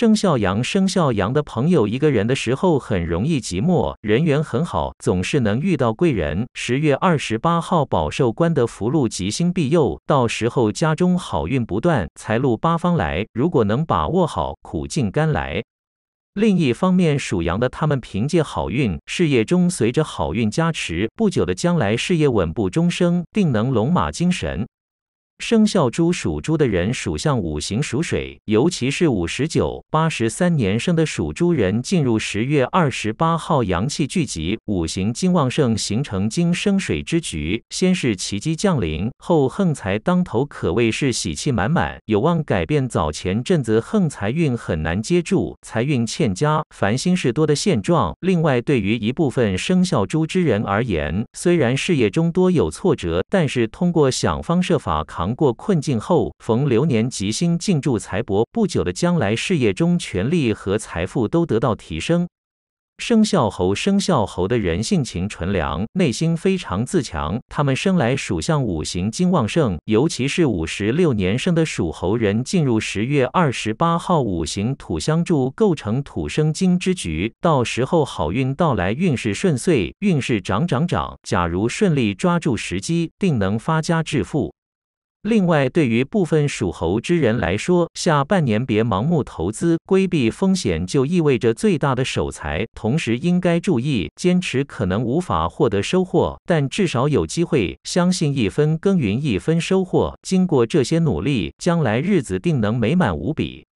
生肖羊，生肖羊的朋友，一个人的时候很容易寂寞，人缘很好，总是能遇到贵人。十月二十八号，宝受官德福禄吉星庇佑，到时候家中好运不断，财路八方来。如果能把握好，苦尽甘来。另一方面，属羊的他们凭借好运，事业中随着好运加持，不久的将来事业稳步终生，定能龙马精神。生肖猪属猪的人，属相五行属水，尤其是五十九、八十三年生的属猪人，进入十月二十八号，阳气聚集，五行金旺盛，形成金生水之局。先是奇迹降临，后横财当头，可谓是喜气满满，有望改变早前阵子横财运很难接住、财运欠佳、烦心事多的现状。另外，对于一部分生肖猪之人而言，虽然事业中多有挫折，但是通过想方设法扛。过困境后，逢流年吉星进驻，财帛不久的将来，事业中权力和财富都得到提升。生肖猴，生肖猴的人性情纯良，内心非常自强。他们生来属相五行金旺盛，尤其是五十六年生的属猴人，进入十月二十八号，五行土相助，构成土生金之局。到时候好运到来，运势顺遂，运势涨涨涨。假如顺利抓住时机，定能发家致富。另外，对于部分属猴之人来说，下半年别盲目投资，规避风险就意味着最大的守财。同时，应该注意坚持，可能无法获得收获，但至少有机会。相信一分耕耘一分收获，经过这些努力，将来日子定能美满无比。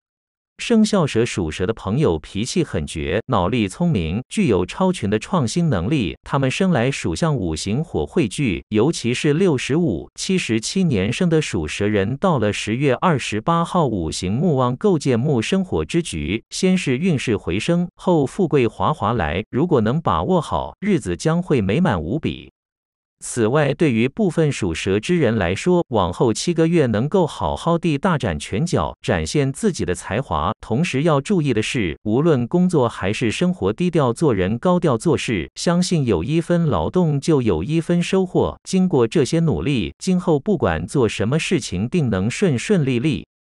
生肖蛇属蛇的朋友脾气很绝，脑力聪明，具有超群的创新能力。他们生来属相五行火汇聚，尤其是六十五、七十七年生的属蛇人，到了十月二十八号，五行木旺，构建木生火之局。先是运势回升，后富贵华华来。如果能把握好，日子将会美满无比。此外，对于部分属蛇之人来说，往后七个月能够好好地大展拳脚，展现自己的才华。同时要注意的是，无论工作还是生活，低调做人，高调做事。相信有一分劳动就有一分收获。经过这些努力，今后不管做什么事情，定能顺顺利利。